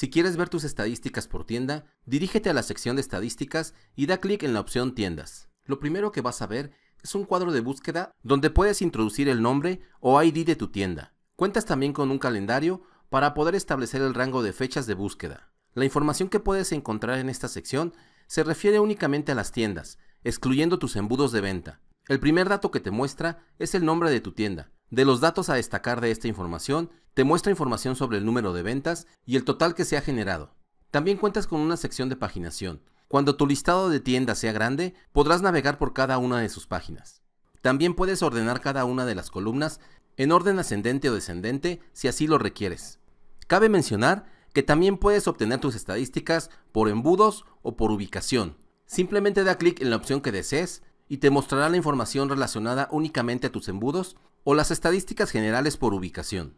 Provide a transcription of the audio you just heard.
Si quieres ver tus estadísticas por tienda, dirígete a la sección de estadísticas y da clic en la opción tiendas. Lo primero que vas a ver es un cuadro de búsqueda donde puedes introducir el nombre o ID de tu tienda. Cuentas también con un calendario para poder establecer el rango de fechas de búsqueda. La información que puedes encontrar en esta sección se refiere únicamente a las tiendas, excluyendo tus embudos de venta. El primer dato que te muestra es el nombre de tu tienda, de los datos a destacar de esta información, te muestra información sobre el número de ventas y el total que se ha generado. También cuentas con una sección de paginación. Cuando tu listado de tiendas sea grande, podrás navegar por cada una de sus páginas. También puedes ordenar cada una de las columnas en orden ascendente o descendente si así lo requieres. Cabe mencionar que también puedes obtener tus estadísticas por embudos o por ubicación. Simplemente da clic en la opción que desees y te mostrará la información relacionada únicamente a tus embudos o las estadísticas generales por ubicación.